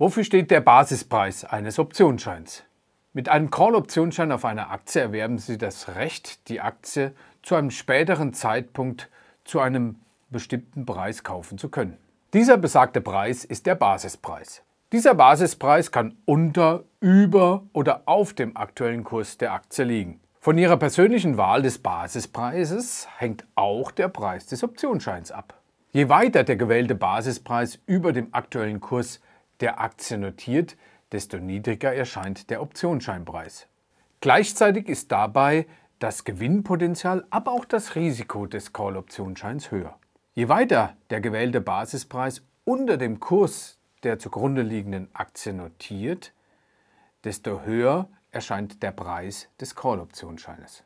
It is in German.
Wofür steht der Basispreis eines Optionsscheins? Mit einem Call-Optionsschein auf einer Aktie erwerben Sie das Recht, die Aktie zu einem späteren Zeitpunkt zu einem bestimmten Preis kaufen zu können. Dieser besagte Preis ist der Basispreis. Dieser Basispreis kann unter, über oder auf dem aktuellen Kurs der Aktie liegen. Von Ihrer persönlichen Wahl des Basispreises hängt auch der Preis des Optionsscheins ab. Je weiter der gewählte Basispreis über dem aktuellen Kurs der Aktie notiert, desto niedriger erscheint der Optionsscheinpreis. Gleichzeitig ist dabei das Gewinnpotenzial, aber auch das Risiko des Call-Optionsscheins höher. Je weiter der gewählte Basispreis unter dem Kurs der zugrunde liegenden Aktie notiert, desto höher erscheint der Preis des Call-Optionsscheines.